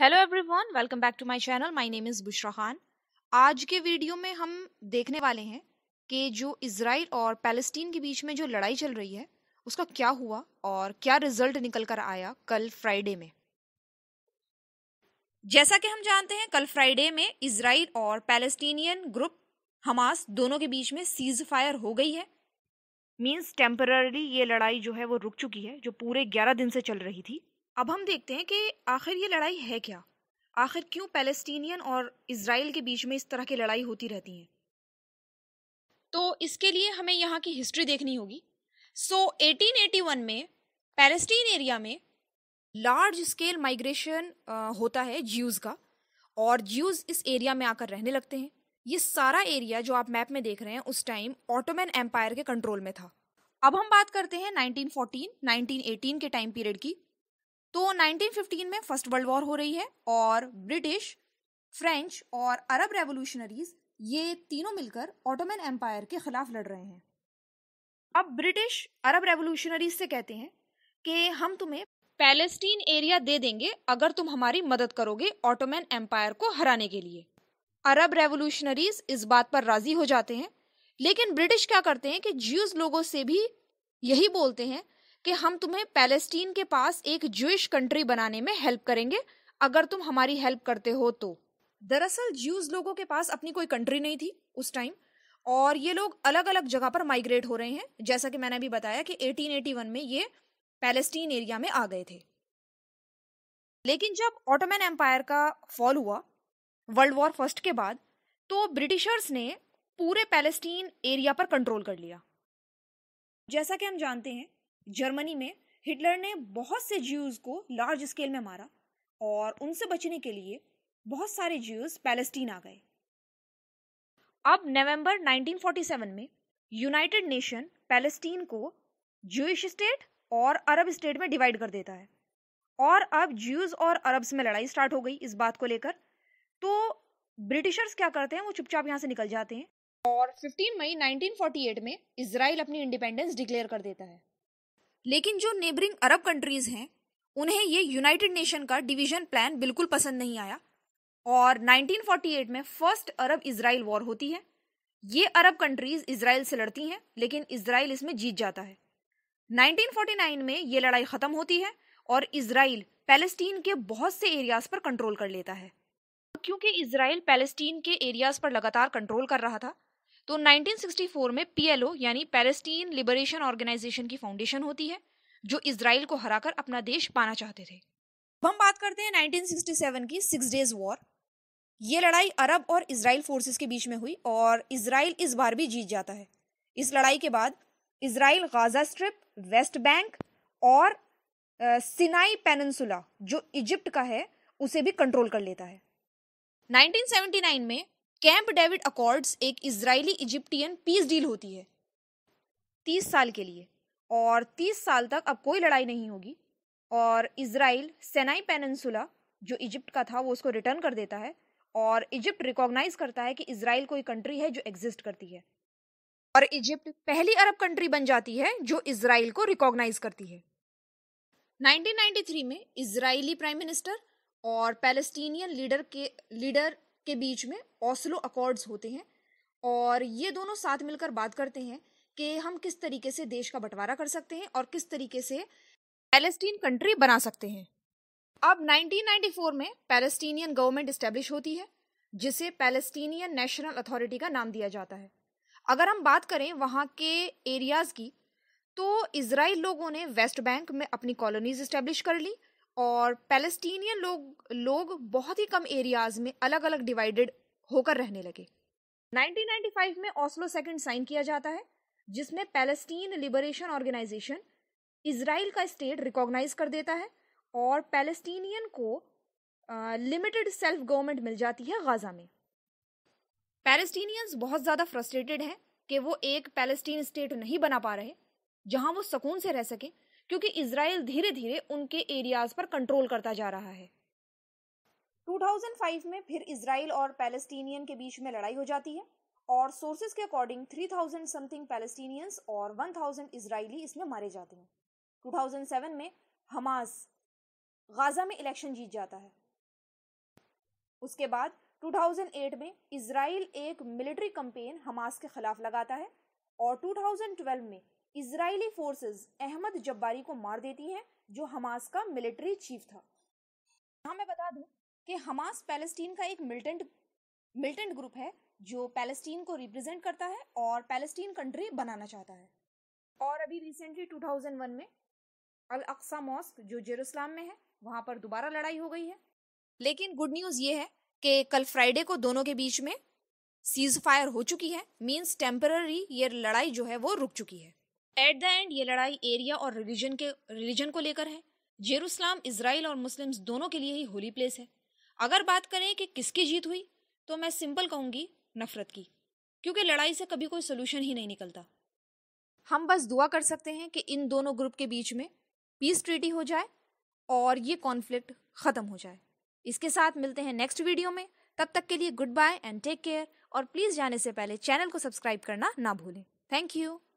hello everyone welcome back to my channel my name is Bushra Khan आज के video में हम देखने वाले हैं कि जो इसराइल और पैलेस्टीन के बीच में जो लड़ाई चल रही है उसका क्या हुआ और क्या रिजल्ट निकल कर आया कल फ्राइडे में जैसा कि हम जानते हैं कल फ्राइडे में इसराइल और पैलेस्टीनियन ग्रुप हमास दोनों के बीच में सीज फायर हो गई है मीन्स टेम्पररी ये लड़ाई जो है वो रुक चुकी है जो पूरे ग्यारह दिन से चल रही थी अब हम देखते हैं कि आखिर ये लड़ाई है क्या आखिर क्यों पैलेस्टीनियन और इसराइल के बीच में इस तरह की लड़ाई होती रहती है तो इसके लिए हमें यहाँ की हिस्ट्री देखनी होगी सो so, 1881 में पैलेस्टीन एरिया में लार्ज स्केल माइग्रेशन होता है ज्यूज़ का और ज्यूज़ इस एरिया में आकर रहने लगते हैं ये सारा एरिया जो आप मैप में देख रहे हैं उस टाइम ऑटोमैन एम्पायर के कंट्रोल में था अब हम बात करते हैं 1914, 1918 के टाइम पीरियड की तो 1915 में फर्स्ट वर्ल्ड वॉर हो रही है और ब्रिटिश फ्रेंच और अरब रेवोल्यूशनरीज ये तीनों मिलकर ऑटोमन एम्पायर के खिलाफ लड़ रहे हैं अब ब्रिटिश अरब रेवोल्यूशनरीज से कहते हैं कि हम तुम्हें पैलेस्टीन एरिया दे देंगे अगर तुम हमारी मदद करोगे ऑटोमन एम्पायर को हराने के लिए अरब रेवोल्यूशनरीज इस बात पर राजी हो जाते हैं लेकिन ब्रिटिश क्या करते हैं कि ज्यूज लोगों से भी यही बोलते हैं कि हम तुम्हें पैलेस्टीन के पास एक ज्यूश कंट्री बनाने में हेल्प करेंगे अगर तुम हमारी हेल्प करते हो तो दरअसल ज्यूज लोगों के पास अपनी कोई कंट्री नहीं थी उस टाइम और ये लोग अलग अलग जगह पर माइग्रेट हो रहे हैं जैसा कि मैंने अभी बताया कि 1881 में ये पैलेस्टीन एरिया में आ गए थे लेकिन जब ऑटोमन एम्पायर का फॉल हुआ वर्ल्ड वॉर फर्स्ट के बाद तो ब्रिटिशर्स ने पूरे पैलेस्टीन एरिया पर कंट्रोल कर लिया जैसा कि हम जानते हैं जर्मनी में हिटलर ने बहुत से ज्यूज़ को लार्ज स्केल में मारा और उनसे बचने के लिए बहुत सारे ज्यूज़ पैलेस्टीन आ गए अब नवंबर 1947 में यूनाइटेड नेशन पैलेस्टीन को ज्यूश स्टेट और अरब स्टेट में डिवाइड कर देता है और अब ज्यूज़ और अरब्स में लड़ाई स्टार्ट हो गई इस बात को लेकर तो ब्रिटिशर्स क्या करते हैं वो चुपचाप यहाँ से निकल जाते हैं और 15 मई 1948 में इसराइल अपनी इंडिपेंडेंस डिक्लेयर कर देता है लेकिन जो नेबरिंग अरब कंट्रीज हैं उन्हें ये यूनाइटेड नेशन का डिवीजन प्लान बिल्कुल पसंद नहीं आया और 1948 में फर्स्ट अरब इसराइल वॉर होती है ये अरब कंट्रीज इसराइल से लड़ती हैं लेकिन इसराइल इसमें जीत जाता है 1949 में ये लड़ाई ख़त्म होती है और इसराइल पैलेस्टीन के बहुत से एरियाज पर कंट्रोल कर लेता है क्योंकि इसराइल पैलेस्टीन के एरियाज पर लगातार कंट्रोल कर रहा था तो 1964 में पीएलओ यानी पैलेस्टीन लिबरेशन ऑर्गेनाइजेशन की फाउंडेशन होती है जो इसराइल को हराकर अपना देश पाना चाहते थे अब हम बात करते हैं 1967 की सिक्स डेज वॉर ये लड़ाई अरब और इसराइल फोर्सेस के बीच में हुई और इसराइल इस बार भी जीत जाता है इस लड़ाई के बाद Israel Gaza Strip West Bank और आ, सिनाई पेनसुला जो इजिप्ट का है उसे भी कंट्रोल कर लेता है 1979 में कैंप डेविड अकॉर्ड्स एक इसराइली इजिप्टियन पीस डील होती है तीस साल के लिए और तीस साल तक अब कोई लड़ाई नहीं होगी और इसराइल सेनाई पेनसुला जो इजिप्ट का था वो उसको रिटर्न कर देता है और इजिप्ट रिकॉग्नाइज करता है कि इसराइल कोई कंट्री है जो एग्जिस्ट करती है और इजिप्ट पहली अरब कंट्री बन जाती है जो इसराइल को रिकॉग्नाइज करती है 1993 में इसराइली प्राइम मिनिस्टर और पैलेस्टीनियन लीडर के लीडर के बीच में ओस्लो अकॉर्ड्स होते हैं और ये दोनों साथ मिलकर बात करते हैं कि हम किस तरीके से देश का बंटवारा कर सकते हैं और किस तरीके से पैलेस्टीन कंट्री बना सकते हैं अब 1994 में पैलेस्टीनियन गवर्नमेंट इस्टेब्लिश होती है जिसे पैलेस्टीनियन नेशनल अथॉरिटी का नाम दिया जाता है अगर हम बात करें वहाँ के एरियाज़ की तो इसराइल लोगों ने वेस्ट बैंक में अपनी कॉलोनीज इस्टेब्लिश कर ली और पैलेस्टीनियन लोग लोग बहुत ही कम एरियाज में अलग अलग डिवाइडेड होकर रहने लगे 1995 में ऑस्लो सेकंड साइन किया जाता है जिसमें पैलेस्टीन लिबरेशन ऑर्गेनाइजेशन इसराइल का स्टेट रिकॉग्नाइज कर देता है और पैलेस्टीनियन को लिमिटेड सेल्फ गवर्नमेंट मिल जाती है गाजा में पैलेस्टीनियंस बहुत ज़्यादा फ्रस्ट्रेटेड हैं कि वो एक पैलेस्टीन स्टेट नहीं बना पा रहे जहां वो सुकून से रह सकें क्योंकि इसराइल धीरे धीरे उनके एरियाज पर कंट्रोल करता जा रहा है 2005 में फिर इसराइल और पैलेस्टीनियन के बीच में लड़ाई हो जाती है और सोर्सेज के अकॉर्डिंग 3000 समथिंग पैलेस्टीनियंस और 1000 इसराइली इसमें मारे जाते हैं 2007 में हमास गाजा में इलेक्शन जीत जाता है उसके बाद 2008 में इसराइल एक मिलिट्री कंपेन हमास के खिलाफ लगाता है और 2012 में इजरायली फोर्सेस अहमद जब्बारी को मार देती हैं जो हमास का मिलिट्री चीफ था यहाँ मैं बता दूं कि हमास पैलेस्टीन का एक मिलिटेंट मिलिटेंट ग्रुप है जो पैलेस्टीन को रिप्रेजेंट करता है और पैलेस्टीन कंट्री बनाना चाहता है और अभी रिसेंटली 2001 में अल अक्सा मॉस्क जो जेरोसलाम में है वहां पर दोबारा लड़ाई हो गई है लेकिन गुड न्यूज़ ये है कि कल फ्राइडे को दोनों के बीच में सीज फायर हो चुकी है मीन्स टेम्पररी ये लड़ाई जो है वो रुक चुकी है एट द एंड ये लड़ाई एरिया और रिलीजन के रिलीजन को लेकर है जेरूसलाम इसराइल और मुस्लिम्स दोनों के लिए ही होली प्लेस है अगर बात करें कि किसकी जीत हुई तो मैं सिंपल कहूँगी नफरत की क्योंकि लड़ाई से कभी कोई सोल्यूशन ही नहीं निकलता हम बस दुआ कर सकते हैं कि इन दोनों ग्रुप के बीच में पीस ट्रीटी हो जाए और ये कॉन्फ्लिक्ट ख़त्म हो जाए इसके साथ मिलते हैं नेक्स्ट वीडियो में तब तक के लिए goodbye and take care और प्लीज़ जाने से पहले चैनल को सब्सक्राइब करना ना भूलें थैंक यू